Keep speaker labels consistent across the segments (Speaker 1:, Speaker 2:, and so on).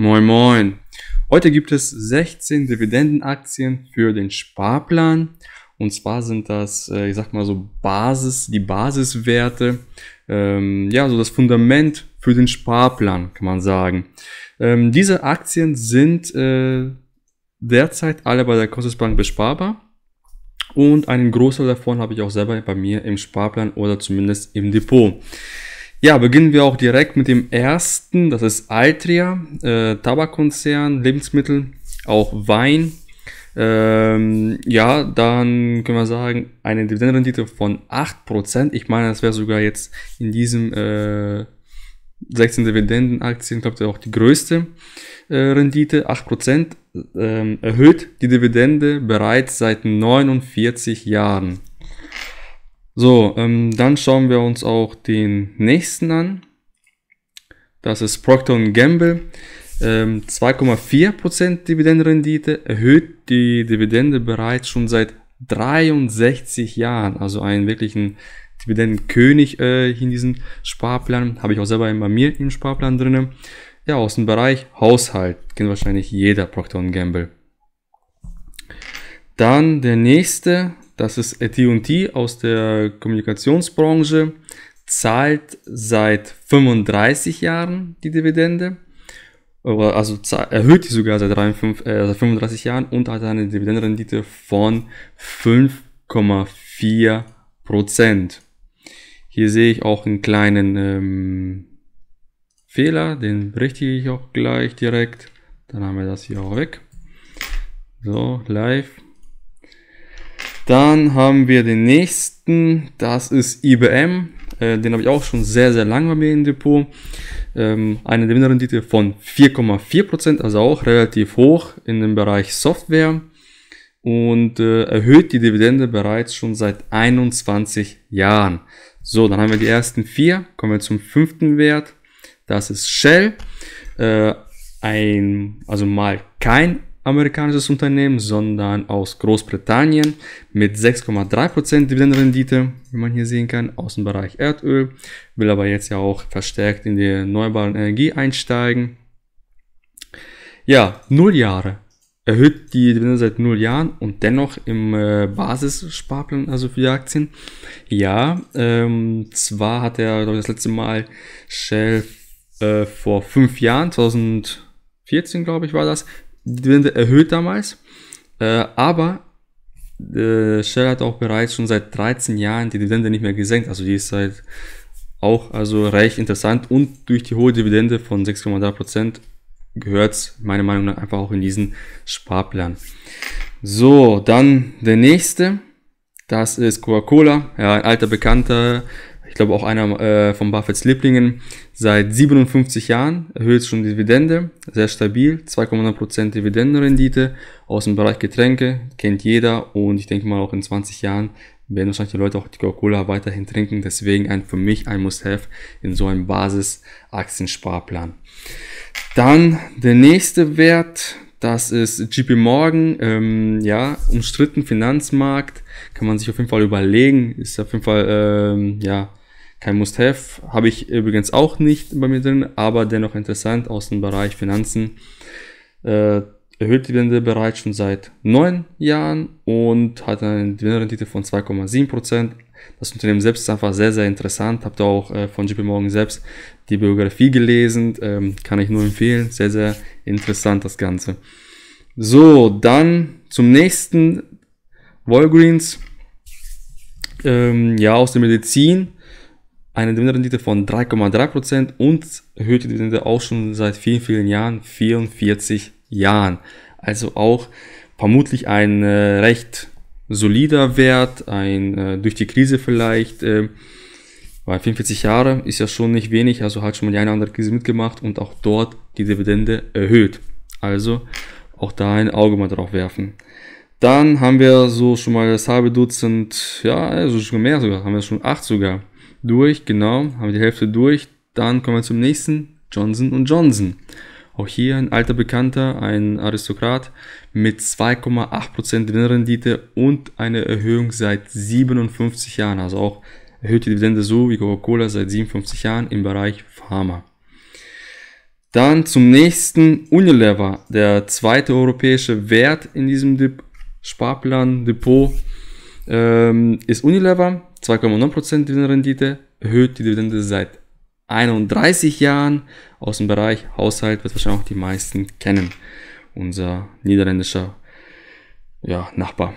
Speaker 1: Moin Moin. Heute gibt es 16 Dividendenaktien für den Sparplan. Und zwar sind das, äh, ich sag mal so, Basis, die Basiswerte, ähm, ja, so das Fundament für den Sparplan, kann man sagen. Ähm, diese Aktien sind äh, derzeit alle bei der Kostisbank besparbar. Und einen Großteil davon habe ich auch selber bei mir im Sparplan oder zumindest im Depot. Ja, beginnen wir auch direkt mit dem ersten. Das ist Altria, äh, Tabakkonzern, Lebensmittel, auch Wein. Ähm, ja, dann können wir sagen, eine Dividendenrendite von 8%. Ich meine, das wäre sogar jetzt in diesem äh, 16 Dividendenaktien, glaube ich, auch die größte äh, Rendite, 8%. Ähm, erhöht die Dividende bereits seit 49 Jahren. So, ähm, dann schauen wir uns auch den nächsten an. Das ist Procter Gamble. Ähm, 2,4% Dividendenrendite erhöht die Dividende bereits schon seit 63 Jahren. Also einen wirklichen Dividendenkönig äh, in diesem Sparplan. Habe ich auch selber bei mir im Sparplan drin. Ja, aus dem Bereich Haushalt. Kennt wahrscheinlich jeder Procter Gamble. Dann der nächste das ist AT&T aus der Kommunikationsbranche, zahlt seit 35 Jahren die Dividende, also erhöht die sogar seit 35 äh, Jahren und hat eine Dividendenrendite von 5,4 Hier sehe ich auch einen kleinen ähm, Fehler, den berichtige ich auch gleich direkt. Dann haben wir das hier auch weg. So, live. Dann haben wir den nächsten, das ist IBM. Äh, den habe ich auch schon sehr, sehr lange bei mir im Depot. Ähm, eine Dividendenrendite von 4,4%, also auch relativ hoch in dem Bereich Software. Und äh, erhöht die Dividende bereits schon seit 21 Jahren. So, dann haben wir die ersten vier. Kommen wir zum fünften Wert. Das ist Shell. Äh, ein, also mal kein amerikanisches Unternehmen, sondern aus Großbritannien mit 6,3% Dividendenrendite, wie man hier sehen kann, aus dem Bereich Erdöl, will aber jetzt ja auch verstärkt in die erneuerbaren Energie einsteigen. Ja, 0 Jahre. Erhöht die Dividende seit 0 Jahren und dennoch im äh, Basissparplan, also für die Aktien. Ja, ähm, zwar hat er, glaube ich, das letzte Mal Shell äh, vor 5 Jahren, 2014, glaube ich, war das, Dividende erhöht damals. Äh, aber äh, Shell hat auch bereits schon seit 13 Jahren die Dividende nicht mehr gesenkt. Also die ist seit auch also recht interessant und durch die hohe Dividende von 6,3% gehört es meiner Meinung nach einfach auch in diesen Sparplan. So, dann der nächste. Das ist Coca-Cola, ja, ein alter Bekannter, ich glaube auch einer äh, von Buffets Lieblingen, seit 57 Jahren erhöht schon die Dividende, sehr stabil, 2,9% Dividendenrendite aus dem Bereich Getränke, kennt jeder und ich denke mal auch in 20 Jahren werden wahrscheinlich die Leute auch die Coca-Cola weiterhin trinken, deswegen ein, für mich ein Must-Have in so einem Basis-Aktiensparplan. Dann der nächste Wert, das ist JP Morgan, ähm, ja, umstritten Finanzmarkt, kann man sich auf jeden Fall überlegen, ist auf jeden Fall, ähm, ja, kein Must-Have habe ich übrigens auch nicht bei mir drin, aber dennoch interessant aus dem Bereich Finanzen. Äh, erhöht Dividende bereits schon seit neun Jahren und hat eine Dividendenrendite von 2,7%. Das Unternehmen selbst ist einfach sehr, sehr interessant. Habt ihr auch äh, von JP Morgan selbst die Biografie gelesen. Ähm, kann ich nur empfehlen. Sehr, sehr interessant das Ganze. So, dann zum nächsten Walgreens. Ähm, ja, aus der Medizin eine Dividendenrendite von 3,3% und erhöhte Dividende auch schon seit vielen, vielen Jahren, 44 Jahren. Also auch vermutlich ein äh, recht solider Wert, ein äh, durch die Krise vielleicht, äh, weil 45 Jahre ist ja schon nicht wenig, also hat schon mal die eine oder andere Krise mitgemacht und auch dort die Dividende erhöht. Also auch da ein Auge mal drauf werfen. Dann haben wir so schon mal das halbe Dutzend, ja, also schon mehr sogar, haben wir schon acht sogar durch, genau, haben wir die Hälfte durch. Dann kommen wir zum nächsten, Johnson Johnson. Auch hier ein alter Bekannter, ein Aristokrat mit 2,8% Dividendenrendite und eine Erhöhung seit 57 Jahren. Also auch erhöhte Dividende so wie Coca-Cola seit 57 Jahren im Bereich Pharma. Dann zum nächsten Unilever, der zweite europäische Wert in diesem Dep Sparplan Depot ähm, ist Unilever 2,9% Rendite, erhöht die Dividende seit 31 Jahren aus dem Bereich Haushalt, wird wahrscheinlich auch die meisten kennen. Unser niederländischer ja, Nachbar.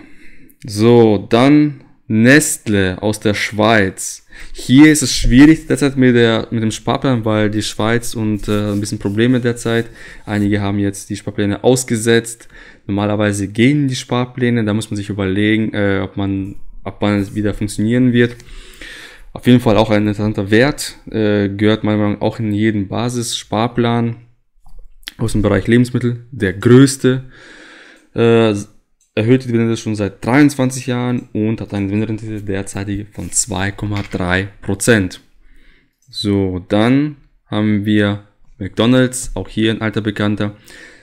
Speaker 1: So, dann Nestle aus der Schweiz. Hier ist es schwierig derzeit mit, der, mit dem Sparplan, weil die Schweiz und äh, ein bisschen Probleme derzeit. Einige haben jetzt die Sparpläne ausgesetzt. Normalerweise gehen die Sparpläne, da muss man sich überlegen, äh, ob man ab wann es wieder funktionieren wird. Auf jeden Fall auch ein interessanter Wert, äh, gehört meiner Meinung nach auch in jeden Basissparplan aus dem Bereich Lebensmittel. Der größte äh, erhöht die Dividende schon seit 23 Jahren und hat eine Dividendenrendite derzeitige von 2,3%. So, dann haben wir McDonald's, auch hier ein alter Bekannter,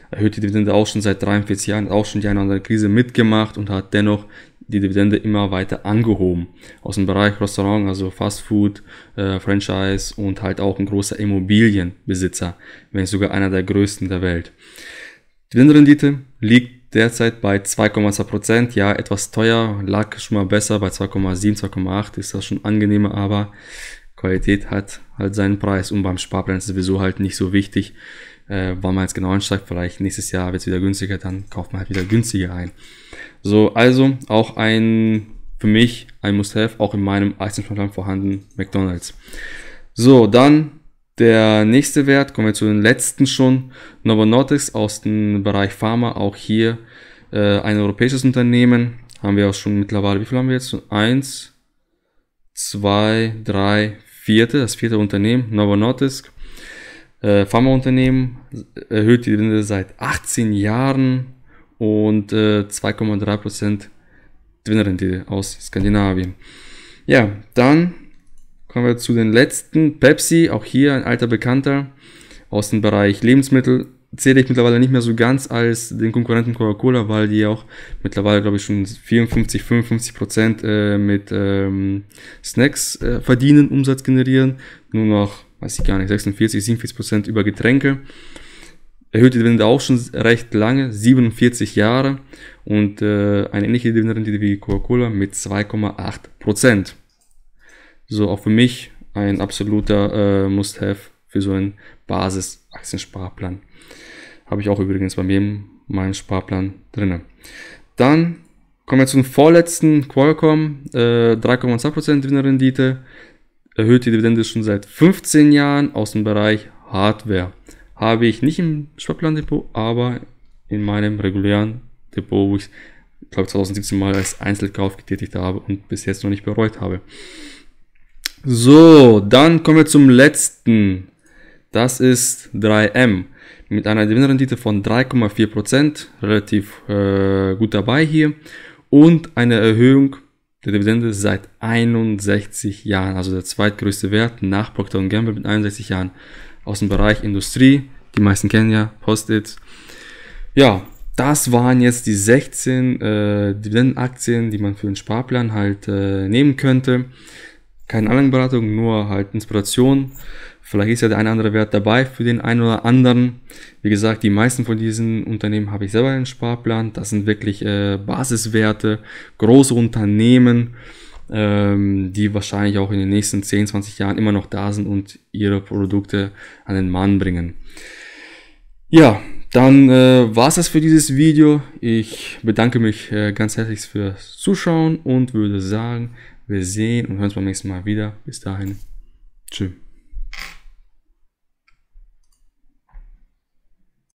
Speaker 1: erhöht die Dividende auch schon seit 43 Jahren, hat auch schon die eine oder andere Krise mitgemacht und hat dennoch die Dividende immer weiter angehoben. Aus dem Bereich Restaurant, also Fast Food, äh, Franchise und halt auch ein großer Immobilienbesitzer, wenn nicht sogar einer der größten der Welt. Dividendenrendite liegt derzeit bei 2,2%, Prozent. ja, etwas teuer, lag schon mal besser bei 2,7, 2,8 ist das schon angenehmer, aber Qualität hat halt seinen Preis und beim Sparplan ist sowieso halt nicht so wichtig, äh, wann man jetzt genau einsteigen, vielleicht nächstes Jahr wird es wieder günstiger, dann kauft man halt wieder günstiger ein. So, also auch ein, für mich ein Must-Have, auch in meinem Leistungsplan vorhanden, McDonalds. So, dann der nächste Wert, kommen wir zu den letzten schon, Novo Nordisk aus dem Bereich Pharma, auch hier äh, ein europäisches Unternehmen, haben wir auch schon mittlerweile, wie viel haben wir jetzt? Eins, zwei, drei, vierte, das vierte Unternehmen, Novo Nordisk äh, Pharmaunternehmen äh, erhöht die Dividende seit 18 Jahren und äh, 2,3% Dividendenrendite aus Skandinavien. Ja, dann kommen wir zu den letzten. Pepsi, auch hier ein alter Bekannter aus dem Bereich Lebensmittel, zähle ich mittlerweile nicht mehr so ganz als den Konkurrenten Coca-Cola, weil die auch mittlerweile, glaube ich, schon 54, 55 äh, mit ähm, Snacks äh, verdienen, Umsatz generieren. Nur noch weiß ich gar nicht, 46, 47 Prozent über Getränke. Erhöhte Dividende auch schon recht lange, 47 Jahre und äh, eine ähnliche Dividendenrendite wie Coca-Cola mit 2,8 Prozent. So auch für mich ein absoluter äh, Must-Have für so einen Basis-Aktiensparplan. Habe ich auch übrigens bei mir meinen Sparplan drin. Dann kommen wir zum vorletzten Qualcomm, äh, 3,2% Dividendenrendite, erhöht die Dividende schon seit 15 Jahren aus dem Bereich Hardware. Habe ich nicht im Sparplandepot, aber in meinem regulären Depot, wo ich glaube 2017 mal als Einzelkauf getätigt habe und bis jetzt noch nicht bereut habe. So, dann kommen wir zum letzten. Das ist 3M mit einer Gewinnrendite von 3,4%, relativ äh, gut dabei hier und eine Erhöhung der Dividende ist seit 61 Jahren, also der zweitgrößte Wert nach Procter Gamble mit 61 Jahren aus dem Bereich Industrie. Die meisten kennen ja Post-it. Ja, das waren jetzt die 16 äh, Dividendenaktien, die man für den Sparplan halt äh, nehmen könnte keine Anlagenberatung, nur halt Inspiration. Vielleicht ist ja der eine oder andere Wert dabei für den einen oder anderen. Wie gesagt, die meisten von diesen Unternehmen habe ich selber einen Sparplan. Das sind wirklich äh, Basiswerte, große Unternehmen, ähm, die wahrscheinlich auch in den nächsten 10, 20 Jahren immer noch da sind und ihre Produkte an den Mann bringen. Ja, dann äh, war es das für dieses Video. Ich bedanke mich äh, ganz herzlich fürs Zuschauen und würde sagen, wir sehen und hören uns beim nächsten Mal wieder. Bis dahin. Tschüss.